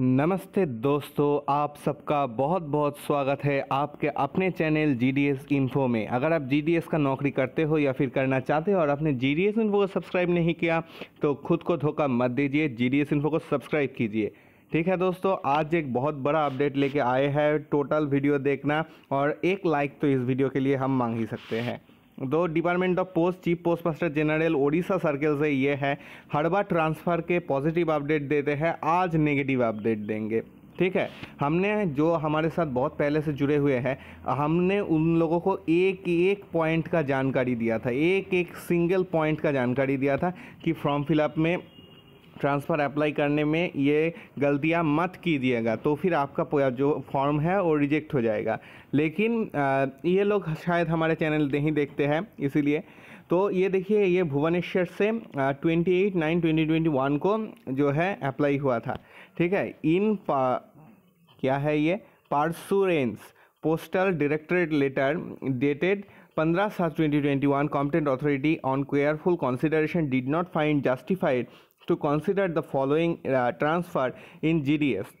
नमस्ते दोस्तों आप सबका बहुत बहुत स्वागत है आपके अपने channel G D S info में अगर आप जी डी एस का नौकरी करते हो या फिर करना चाहते हो और आपने जी डी एस इन्फो को सब्सक्राइब नहीं किया तो खुद को धोखा मत दीजिए जी डी एस इन्फो को सब्सक्राइब कीजिए ठीक है दोस्तों आज एक बहुत बड़ा अपडेट लेके आए हैं टोटल वीडियो देखना और एक लाइक तो इस वीडियो के लिए हम मांग ही सकते हैं दो department of post chief post master general Odisha circle से ये है हर बार ट्रांसफ़र के पॉजिटिव अपडेट देते हैं आज नेगेटिव अपडेट देंगे ठीक है हमने जो हमारे साथ बहुत पहले से जुड़े हुए हैं हमने उन लोगों को एक एक पॉइंट का जानकारी दिया था एक एक सिंगल पॉइंट का जानकारी दिया था कि फॉर्म फिलअप में ट्रांसफ़र अप्लाई करने में ये गलतियाँ मत कीजिएगा तो फिर आपका जो फॉर्म है वो रिजेक्ट हो जाएगा लेकिन ये लोग शायद हमारे चैनल नहीं देखते हैं इसीलिए तो ये देखिए ये भुवनेश्वर से twenty eight nine twenty twenty one को जो है अप्लाई हुआ था ठीक है इन पा, क्या है ये pursuance postal directorate letter dated पंद्रह सात twenty twenty one competent authority on careful consideration did not find justified to consider the following uh, transfer in GDS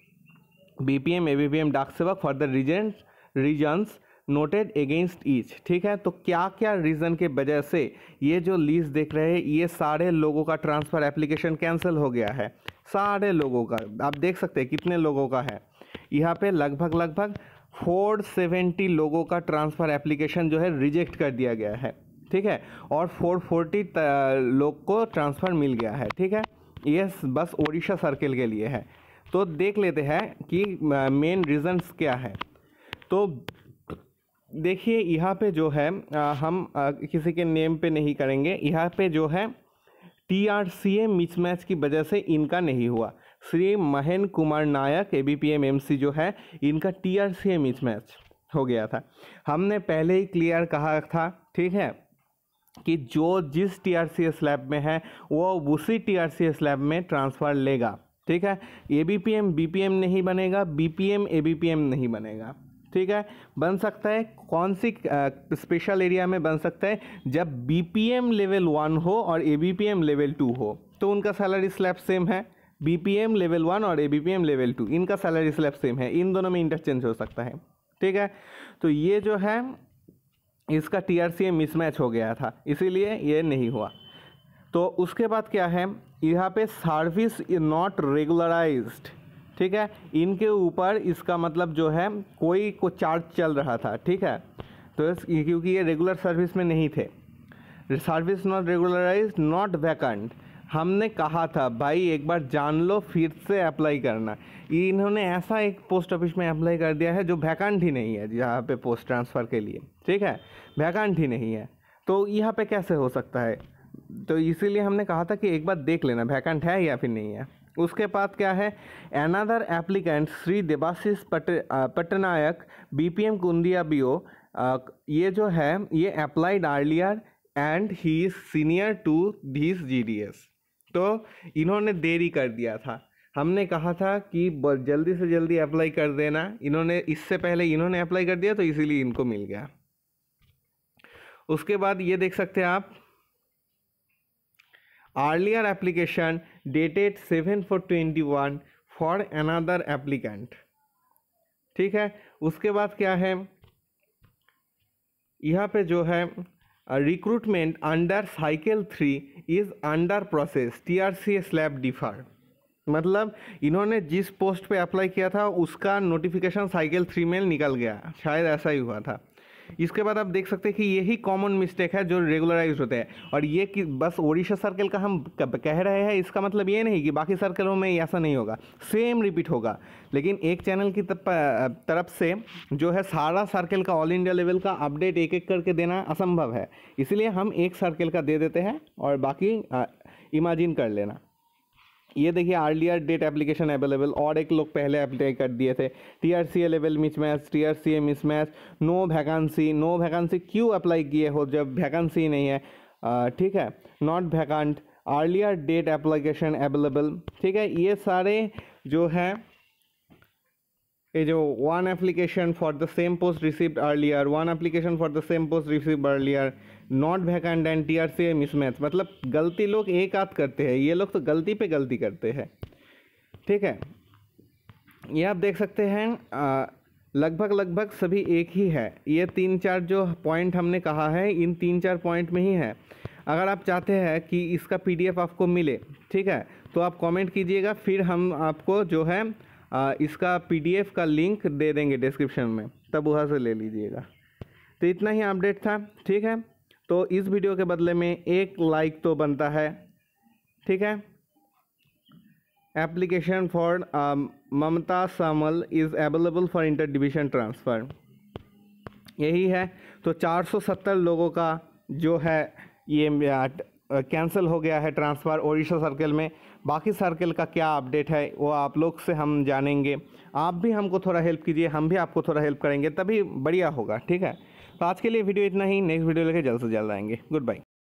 BPM, ABPM, डाक सेवक for the regions, regions noted against each ठीक है तो क्या क्या reason के वजह से ये जो लीज देख रहे हैं ये सारे लोगों का ट्रांसफ़र एप्लीकेशन कैंसिल हो गया है सारे लोगों का आप देख सकते हैं कितने लोगों का है यहाँ पे लगभग लगभग 470 लोगों का ट्रांसफ़र एप्लीकेशन जो है रिजेक्ट कर दिया गया है ठीक है और 440 uh, लोग को ट्रांसफ़र मिल गया है ठीक है ये बस ओडिशा सर्किल के लिए है तो देख लेते हैं कि मेन रीज़न्स क्या है तो देखिए यहाँ पे जो है आ, हम आ, किसी के नेम पे नहीं करेंगे यहाँ पे जो है T R C A match की वजह से इनका नहीं हुआ Shri Mahen Kumar Nayak A B P M M C जो है इनका T R C A match हो गया था हमने पहले ही क्लियर कहा था ठीक है कि जो जिस टीआरसी स्लैब में है वो उसी टीआरसी स्लैब में ट्रांसफ़र लेगा ठीक है A B P M B P M नहीं बनेगा B P M A B P M नहीं बनेगा ठीक है बन सकता है कौन सी स्पेशल एरिया में बन सकता है जब B P M level one हो और A B P M level two हो तो उनका सैलरी स्लैब सेम है B P M level one और A B P M level two इनका सैलरी स्लैब सेम है इन दोनों में इंटरचेंज हो सकता है ठीक है तो ये जो है इसका T R C A mismatch हो गया था इसीलिए ये नहीं हुआ तो उसके बाद क्या है यहाँ पे सर्विस नॉट रेगुलराइज्ड ठीक है इनके ऊपर इसका मतलब जो है कोई को चार्ज चल रहा था ठीक है तो क्योंकि ये रेगुलर सर्विस में नहीं थे service not regularise not vacant हमने कहा था भाई एक बार जान लो फिर से अप्लाई करना इन्होंने ऐसा एक पोस्ट ऑफिस में अप्लाई कर दिया है जो वैकेंट ही नहीं है यहाँ पे पोस्ट ट्रांसफ़र के लिए ठीक है ही नहीं है तो यहाँ पे कैसे हो सकता है तो इसीलिए हमने कहा था कि एक बार देख लेना वैकेंट है या फिर नहीं है उसके बाद क्या है एनादर एप्लीकेंट श्री देवाशीष पट पटनायक बीपीएम कुंदिया बीओ ये जो है ये applied earlier and he is senior to this as तो इन्होंने देरी कर दिया था हमने कहा था कि जल्दी से जल्दी अप्लाई कर देना इन्होंने इससे पहले इन्होंने अप्लाई कर दिया तो इसीलिए इनको मिल गया उसके बाद ये देख सकते हैं आप earlier application dated seven four twenty one for another applicant ठीक है उसके बाद क्या है यहाँ पे जो है recruitment under cycle three is under process T R C slab differ मतलब इन्होंने जिस पोस्ट पे अप्लाई किया था उसका नोटिफिकेशन साइकिल थ्री में निकल गया शायद ऐसा ही हुआ था इसके बाद आप देख सकते हैं कि यही कॉमन मिस्टेक है जो रेगुलराइज होते हैं और ये कि बस ओडिशा सर्कल का हम कह रहे हैं इसका मतलब ये नहीं कि बाकी सर्कलों में ऐसा नहीं होगा सेम रिपीट होगा लेकिन एक चैनल की तरफ से जो है सारा सर्कल का ऑल इंडिया लेवल का अपडेट एक एक करके देना असंभव है इसलिए हम एक सर्कल का दे देते हैं और बाकी इमेजिन कर लेना ये देखिए आर्लियर डेट एप्लीकेशन अवेलेबल और एक लोग पहले अप्लाई कर दिए थे T R C A level mismatch T R C A mismatch no vacancy no vacancy क्यों अप्लाई किए हो जब वैकेंसी नहीं है ठीक है not vacant earlier date application available ठीक है ये सारे जो है ये जो one application for the same post received earlier one application for the same post receive earlier not vacant and T R C mismatch मतलब गलती लोग एक आध करते हैं ये लोग तो गलती पे गलती करते हैं ठीक है ये आप देख सकते हैं लगभग लगभग सभी एक ही है ये तीन चार जो पॉइंट हमने कहा है इन तीन चार पॉइंट में ही है अगर आप चाहते हैं कि इसका पी आपको मिले ठीक है तो आप कॉमेंट कीजिएगा फिर हम आपको जो है इसका पीडीएफ का लिंक दे देंगे डिस्क्रिप्शन में तब वहाँ से ले लीजिएगा तो इतना ही अपडेट था ठीक है तो इस वीडियो के बदले में एक लाइक तो बनता है ठीक है application for um, Mamata Samal is available for inter division transfer यही है तो 470 लोगों का जो है ये कैंसिल हो गया है ट्रांसफ़र ओडिशा सर्कल में बाकी सर्कल का क्या अपडेट है वो आप लोग से हम जानेंगे आप भी हमको थोड़ा हेल्प कीजिए हम भी आपको थोड़ा हेल्प करेंगे तभी बढ़िया होगा ठीक है तो आज के लिए वीडियो इतना ही नेक्स्ट वीडियो लेकर जल्द से जल्द आएंगे गुड बाय